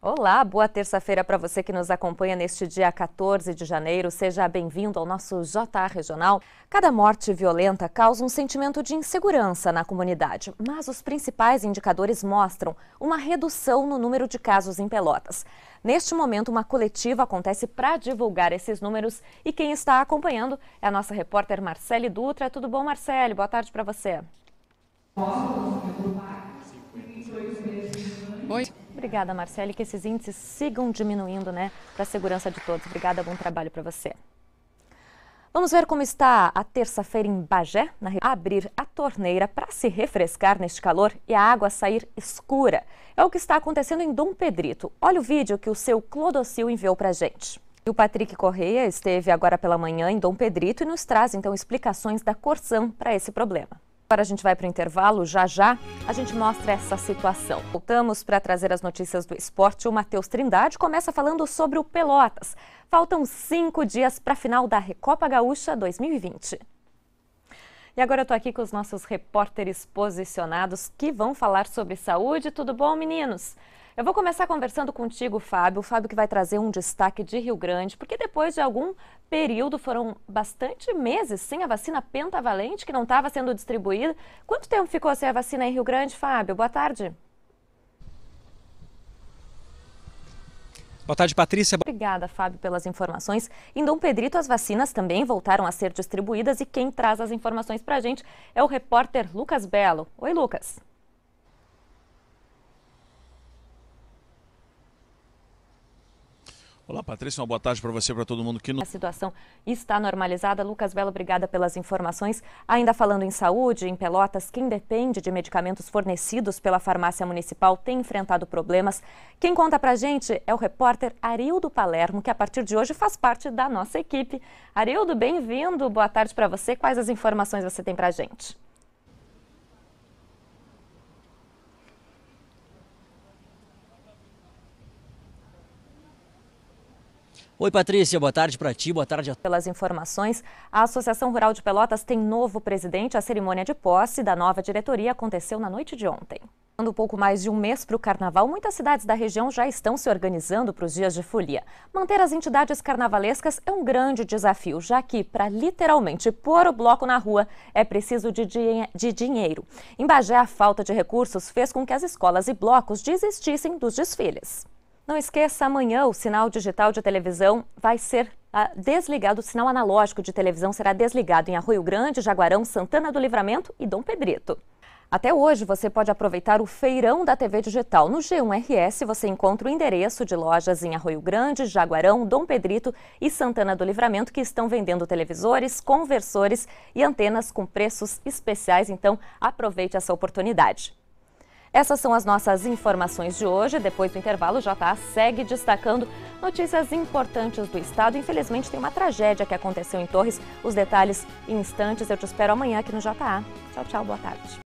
Olá, boa terça-feira para você que nos acompanha neste dia 14 de janeiro. Seja bem-vindo ao nosso JA Regional. Cada morte violenta causa um sentimento de insegurança na comunidade, mas os principais indicadores mostram uma redução no número de casos em Pelotas. Neste momento, uma coletiva acontece para divulgar esses números e quem está acompanhando é a nossa repórter Marcele Dutra. Tudo bom, Marcele? Boa tarde para você. Posso? Oi. Obrigada, Marcele, que esses índices sigam diminuindo, né, para a segurança de todos. Obrigada, bom trabalho para você. Vamos ver como está a terça-feira em Bagé, na abrir a torneira para se refrescar neste calor e a água sair escura. É o que está acontecendo em Dom Pedrito. Olha o vídeo que o seu Clodocil enviou para a gente. E o Patrick Correia esteve agora pela manhã em Dom Pedrito e nos traz então explicações da Corsan para esse problema. Agora a gente vai para o intervalo, já já a gente mostra essa situação. Voltamos para trazer as notícias do esporte. O Matheus Trindade começa falando sobre o Pelotas. Faltam cinco dias para a final da Recopa Gaúcha 2020. E agora eu estou aqui com os nossos repórteres posicionados que vão falar sobre saúde. Tudo bom, meninos? Eu vou começar conversando contigo, Fábio. O Fábio que vai trazer um destaque de Rio Grande, porque depois de algum período, foram bastante meses sem a vacina pentavalente, que não estava sendo distribuída. Quanto tempo ficou sem a vacina em Rio Grande, Fábio? Boa tarde. Boa tarde, Patrícia. Obrigada, Fábio, pelas informações. Em Dom Pedrito, as vacinas também voltaram a ser distribuídas e quem traz as informações para a gente é o repórter Lucas Belo. Oi, Lucas. Olá, Patrícia, uma boa tarde para você e para todo mundo que... A situação está normalizada. Lucas Belo, obrigada pelas informações. Ainda falando em saúde, em Pelotas, quem depende de medicamentos fornecidos pela farmácia municipal tem enfrentado problemas. Quem conta para gente é o repórter Arildo Palermo, que a partir de hoje faz parte da nossa equipe. Arildo, bem-vindo, boa tarde para você. Quais as informações você tem para gente? Oi, Patrícia, boa tarde para ti, boa tarde a Pelas informações, a Associação Rural de Pelotas tem novo presidente. A cerimônia de posse da nova diretoria aconteceu na noite de ontem. Dando pouco mais de um mês para o carnaval, muitas cidades da região já estão se organizando para os dias de folia. Manter as entidades carnavalescas é um grande desafio, já que, para literalmente pôr o bloco na rua, é preciso de, de dinheiro. Em Bagé, a falta de recursos fez com que as escolas e blocos desistissem dos desfiles. Não esqueça, amanhã o sinal digital de televisão vai ser ah, desligado, o sinal analógico de televisão será desligado em Arroio Grande, Jaguarão, Santana do Livramento e Dom Pedrito. Até hoje você pode aproveitar o feirão da TV Digital. No G1RS você encontra o endereço de lojas em Arroio Grande, Jaguarão, Dom Pedrito e Santana do Livramento que estão vendendo televisores, conversores e antenas com preços especiais. Então aproveite essa oportunidade. Essas são as nossas informações de hoje. Depois do intervalo, o JA segue destacando notícias importantes do estado. Infelizmente, tem uma tragédia que aconteceu em Torres. Os detalhes em instantes. Eu te espero amanhã aqui no JA. Tchau, tchau. Boa tarde.